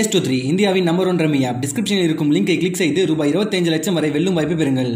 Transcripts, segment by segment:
S two three இந்தியாவின் number one rummy app டிஸ்கிரிப்ஷனில் இருக்கும் லிங்கை கிளிக் செய்து ரூபாய் இருபத்தஞ்சு லட்சம் வரை வெல்லும் வாய்ப்பு பெறுங்கள்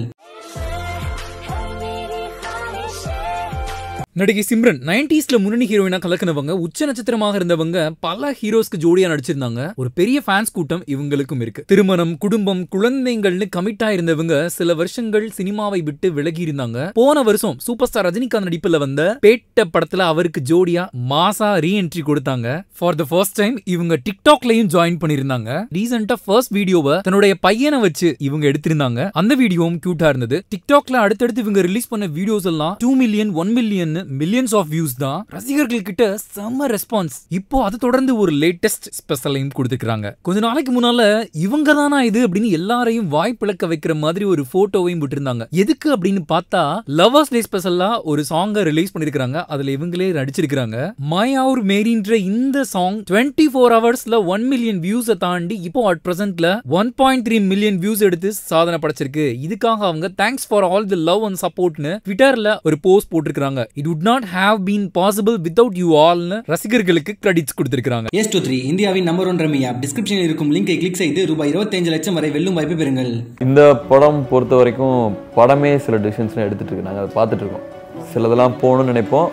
நடிகை சிம்ரன் நைன்டிஸ்ல முன்னணி ஹீரோயினா கலக்கினவங்க உச்ச நட்சத்திரமாக இருந்தவங்க பல ஹீரோஸ்க்கு ஜோடியா நடிச்சிருந்தாங்க ஒரு பெரிய ஃபேன்ஸ் கூட்டம் இவங்களுக்கும் இருக்கு திருமணம் குடும்பம் குழந்தைங்கள்னு கமிட் ஆயிருந்தவங்க சில வருஷங்கள் சினிமாவை விட்டு விலகி இருந்தாங்க போன வருஷம் சூப்பர் ஸ்டார் ரஜினிகாந்த் நடிப்புல வந்த பேட்ட படத்துல அவருக்கு ஜோடியா மாசா ரீஎன்ட்ரி கொடுத்தாங்க ஃபார் த ஃபர்ஸ்ட் டைம் இவங்க டிக்டாக்லயும் ஜாயின் பண்ணிருந்தாங்க ரீசெண்டா ஃபர்ஸ்ட் வீடியோவை தன்னுடைய பையனை வச்சு இவங்க எடுத்திருந்தாங்க அந்த வீடியோவும் கியூட்டா இருந்தது டிக்டாக்ல அடுத்தடுத்து இவங்க ரிலீஸ் பண்ண வீடியோஸ் எல்லாம் two million one million millions of views தான் ரசிகர்கள் கிட்ட செம்ம ரெஸ்பான்ஸ் இப்போ அதை தொடர்ந்து ஒரு லேட்டஸ்ட் ஸ்பெஷலையும் கொடுத்துக்கிறாங்க கொஞ்ச நாளைக்கு முன்னால இவங்க தானா இது அப்படின்னு எல்லாரையும் வாய்ப்பிழக்க வைக்கிற மாதிரி ஒரு போட்டோவையும் விட்டுருந்தாங்க எதுக்கு அப்படின்னு பார்த்தா லவர்ஸ் டே ஸ்பெஷல்லா ஒரு சாங்கை ரிலீஸ் பண்ணிருக்காங்க அதுல இவங்களே நடிச்சிருக்காங்க மை அவர் மேரின்ற இந்த சாங் டுவெண்ட்டி ஃபோர் ஹவர்ஸ்ல ஒன் மில்லியன் வியூஸை தாண்டி இப்போ அட் பிரசன்ட்ல one point three million views எடுத்து சாதனை படைச்சிருக்கு இதுக்காக அவங்க thanks for all the love and சப்போர்ட்னு ட்விட்டர்ல ஒரு போஸ்ட் போட்டிருக்காங்க இது would not have been possible without you ஆல்னு ரசிகர்களுக்கு கிரெடிட்ஸ் கொடுத்துருக்காங்க எஸ் டூ த்ரீ இந்தியாவின் நம்பர் ஒன் ரம்மி ஆப் டிஸ்கிரிப்ஷனில் இருக்கும் லிங்கை கிளிக் செய்து ரூபாய் இருபத்தஞ்சு லட்சம் வரை வெல்லும் வாய்ப்பு பெறுங்கள் இந்த படம் பொறுத்த வரைக்கும் படமே சில டிசிஷன்ஸ்லாம் எடுத்துட்டு இருக்கு நாங்கள் அதை பார்த்துட்டு இருக்கோம் சிலதெல்லாம் போகணும்னு நினைப்போம்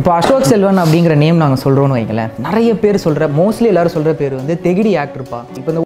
இப்போ அசோக் செல்வன் அப்படிங்கிற நேம் நாங்கள் சொல்கிறோன்னு வைங்களேன் நிறைய பேர் சொல்கிற மோஸ்ட்லி எல்லாரும் சொல்கிற பேர் வந்து தெகிடி ஆக்டர்ப்பா இப்போ இந்த